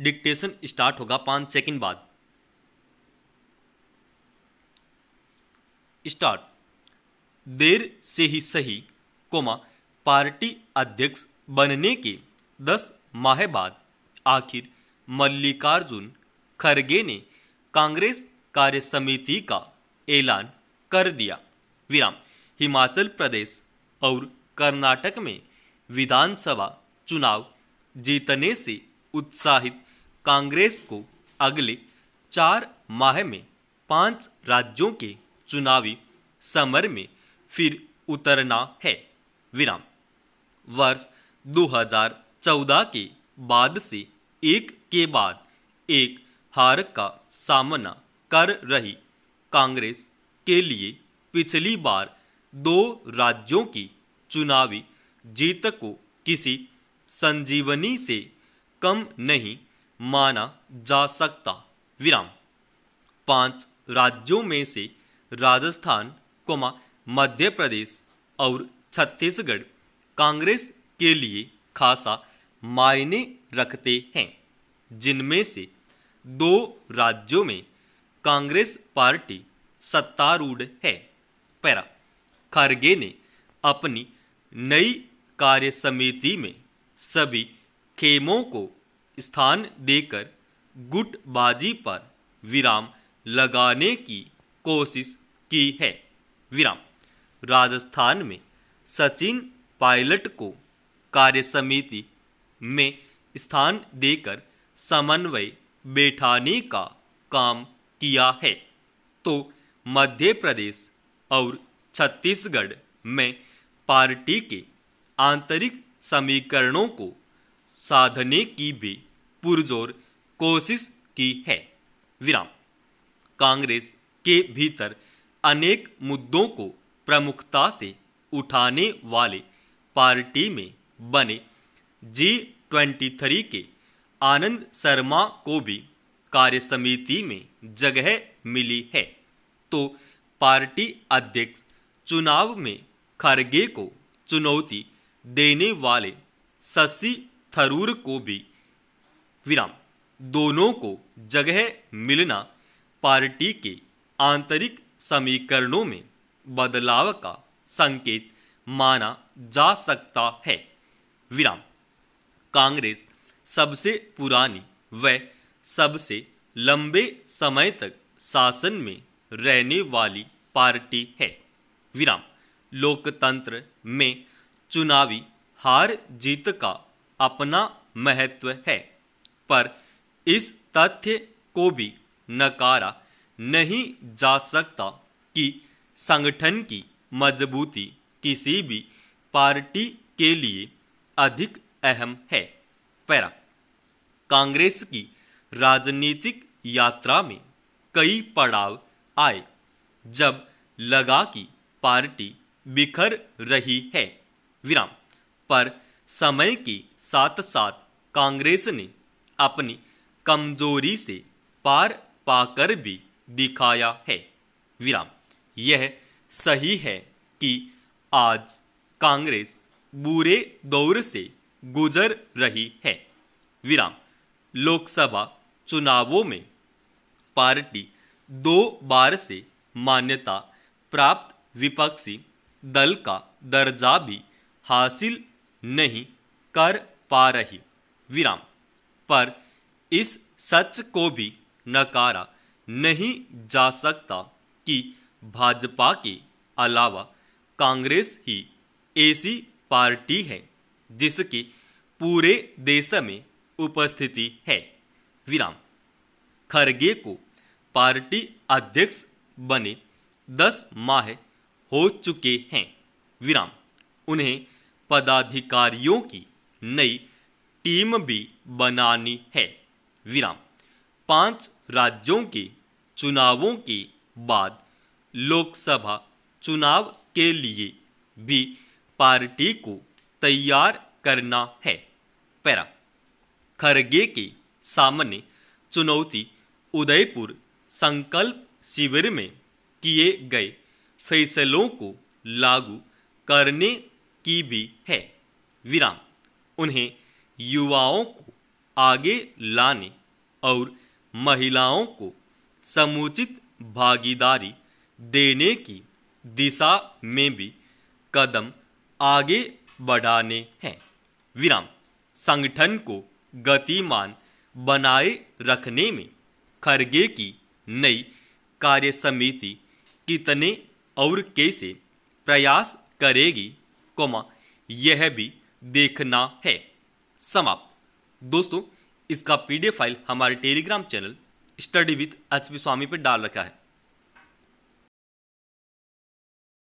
dictation start होगा पाँच second बाद स्टार्ट देर से ही सही कोमा पार्टी अध्यक्ष बनने के दस माह बाद आखिर मल्लिकार्जुन खरगे ने कांग्रेस कार्य समिति का ऐलान कर दिया विराम हिमाचल प्रदेश और कर्नाटक में विधानसभा चुनाव जीतने से उत्साहित कांग्रेस को अगले चार माह में पांच राज्यों के चुनावी समर में फिर उतरना है विराम वर्ष 2014 के बाद से एक के बाद एक हार का सामना कर रही कांग्रेस के लिए पिछली बार दो राज्यों की चुनावी जीत को किसी संजीवनी से कम नहीं माना जा सकता विराम पांच राज्यों में से राजस्थान कोमा मध्य प्रदेश और छत्तीसगढ़ कांग्रेस के लिए खासा मायने रखते हैं जिनमें से दो राज्यों में कांग्रेस पार्टी सत्तारूढ़ है पैरा खरगे ने अपनी नई कार्य समिति में सभी खेमों को स्थान देकर गुटबाजी पर विराम लगाने की कोशिश की है विराम राजस्थान में सचिन पायलट को कार्य समिति में स्थान देकर समन्वय बैठाने का काम किया है तो मध्य प्रदेश और छत्तीसगढ़ में पार्टी के आंतरिक समीकरणों को साधने की भी पुरजोर कोशिश की है विराम कांग्रेस के भीतर अनेक मुद्दों को प्रमुखता से उठाने वाले पार्टी में बने जी ट्वेंटी थ्री के आनंद शर्मा को भी कार्य समिति में जगह मिली है तो पार्टी अध्यक्ष चुनाव में खरगे को चुनौती देने वाले शशि थरूर को भी विराम दोनों को जगह मिलना पार्टी के आंतरिक समीकरणों में बदलाव का संकेत माना जा सकता है विराम कांग्रेस सबसे पुरानी व सबसे लंबे समय तक शासन में रहने वाली पार्टी है विराम लोकतंत्र में चुनावी हार जीत का अपना महत्व है पर इस तथ्य को भी नकारा नहीं जा सकता कि संगठन की मजबूती किसी भी पार्टी के लिए अधिक अहम है पैरा कांग्रेस की राजनीतिक यात्रा में कई पड़ाव आए जब लगा कि पार्टी बिखर रही है विराम पर समय के साथ साथ कांग्रेस ने अपनी कमजोरी से पार पाकर भी दिखाया है विराम यह सही है कि आज कांग्रेस बुरे दौर से गुजर रही है विराम लोकसभा चुनावों में पार्टी दो बार से मान्यता प्राप्त विपक्षी दल का दर्जा भी हासिल नहीं कर पा रही विराम पर इस सच को भी नकारा नहीं जा सकता कि भाजपा के अलावा कांग्रेस ही ऐसी पार्टी है जिसकी पूरे देश में उपस्थिति है विराम खरगे को पार्टी अध्यक्ष बने दस माह हो चुके हैं विराम उन्हें पदाधिकारियों की नई टीम भी बनानी है विराम पांच राज्यों के चुनावों के बाद लोकसभा चुनाव के लिए भी पार्टी को तैयार करना है पैरा खरगे के सामने चुनौती उदयपुर संकल्प शिविर में किए गए फैसलों को लागू करने की भी है विराम उन्हें युवाओं को आगे लाने और महिलाओं को समुचित भागीदारी देने की दिशा में भी कदम आगे बढ़ाने हैं विराम संगठन को गतिमान बनाए रखने में खरगे की नई कार्य समिति कितने और कैसे प्रयास करेगी कोमा यह भी देखना है समाप्त दोस्तों इसका पीडीएफ फाइल हमारे Telegram channel study with H Swami पर डाल रखा है